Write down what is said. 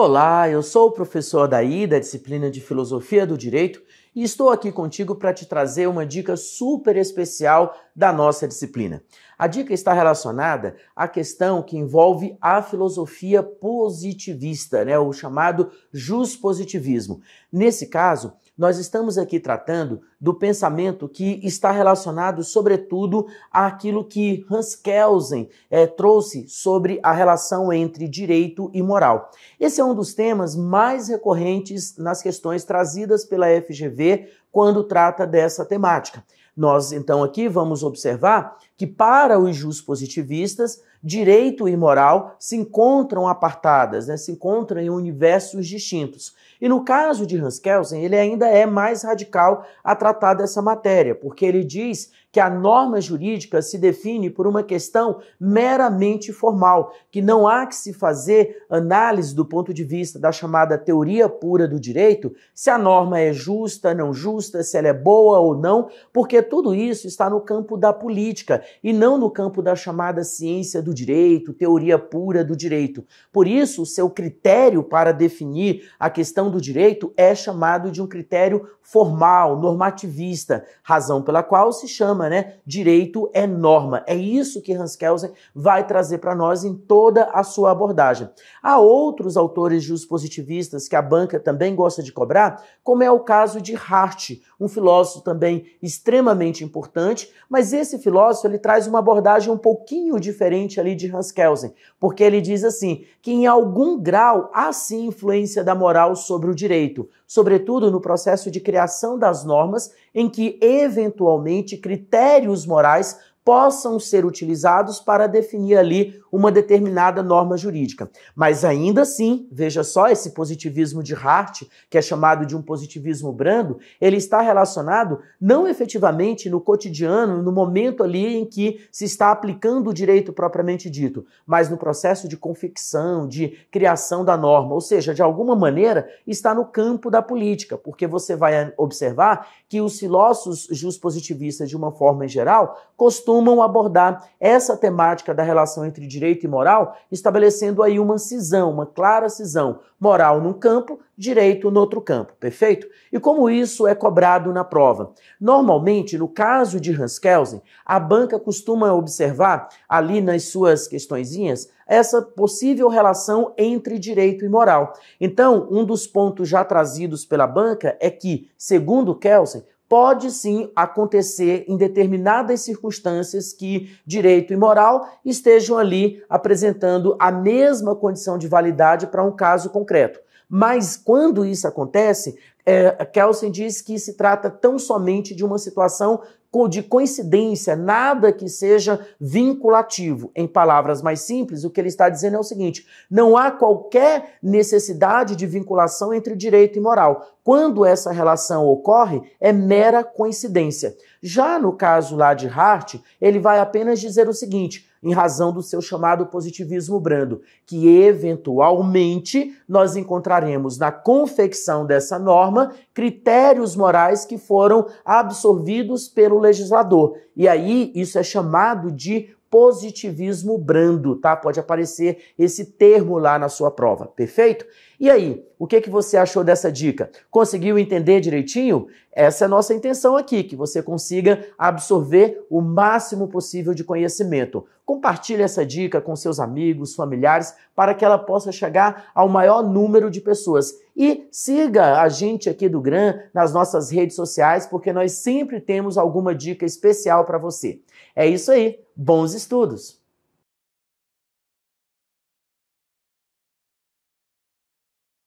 Olá, eu sou o professor Daí da disciplina de Filosofia do Direito e estou aqui contigo para te trazer uma dica super especial da nossa disciplina. A dica está relacionada à questão que envolve a filosofia positivista, né, o chamado justpositivismo. Nesse caso, nós estamos aqui tratando do pensamento que está relacionado, sobretudo, àquilo que Hans Kelsen é, trouxe sobre a relação entre direito e moral. Esse é um dos temas mais recorrentes nas questões trazidas pela FGV quando trata dessa temática. Nós, então, aqui vamos observar que, para os positivistas direito e moral se encontram apartadas, né? se encontram em universos distintos. E no caso de Hans Kelsen, ele ainda é mais radical a tratar dessa matéria, porque ele diz que a norma jurídica se define por uma questão meramente formal, que não há que se fazer análise do ponto de vista da chamada teoria pura do direito, se a norma é justa, não justa, se ela é boa ou não, porque tudo isso está no campo da política e não no campo da chamada ciência do do direito, teoria pura do direito. Por isso, o seu critério para definir a questão do direito é chamado de um critério formal, normativista, razão pela qual se chama, né, direito é norma. É isso que Hans Kelsen vai trazer para nós em toda a sua abordagem. Há outros autores positivistas que a banca também gosta de cobrar, como é o caso de Hart, um filósofo também extremamente importante, mas esse filósofo ele traz uma abordagem um pouquinho diferente ali de Hans Kelsen, porque ele diz assim, que em algum grau há sim influência da moral sobre o direito, sobretudo no processo de criação das normas em que eventualmente critérios morais possam ser utilizados para definir ali uma determinada norma jurídica. Mas ainda assim, veja só, esse positivismo de Hart, que é chamado de um positivismo brando, ele está relacionado não efetivamente no cotidiano, no momento ali em que se está aplicando o direito propriamente dito, mas no processo de confecção, de criação da norma, ou seja, de alguma maneira está no campo da política, porque você vai observar que os filósofos positivistas de uma forma em geral, costumam costumam abordar essa temática da relação entre direito e moral, estabelecendo aí uma cisão, uma clara cisão, moral num campo, direito no outro campo, perfeito? E como isso é cobrado na prova? Normalmente, no caso de Hans Kelsen a banca costuma observar ali nas suas questõezinhas essa possível relação entre direito e moral. Então, um dos pontos já trazidos pela banca é que, segundo Kelsen, pode sim acontecer em determinadas circunstâncias que direito e moral estejam ali apresentando a mesma condição de validade para um caso concreto. Mas quando isso acontece, é, Kelsen diz que se trata tão somente de uma situação de coincidência, nada que seja vinculativo. Em palavras mais simples, o que ele está dizendo é o seguinte: não há qualquer necessidade de vinculação entre direito e moral. Quando essa relação ocorre, é mera coincidência. Já no caso lá de Hart, ele vai apenas dizer o seguinte: em razão do seu chamado positivismo brando, que eventualmente nós encontraremos na confecção dessa norma critérios morais que foram absorvidos pelo legislador. E aí isso é chamado de positivismo brando, tá? Pode aparecer esse termo lá na sua prova, perfeito? E aí, o que que você achou dessa dica? Conseguiu entender direitinho? Essa é a nossa intenção aqui, que você consiga absorver o máximo possível de conhecimento. Compartilhe essa dica com seus amigos, familiares, para que ela possa chegar ao maior número de pessoas. E siga a gente aqui do GRAM nas nossas redes sociais, porque nós sempre temos alguma dica especial para você. É isso aí, bons estudos!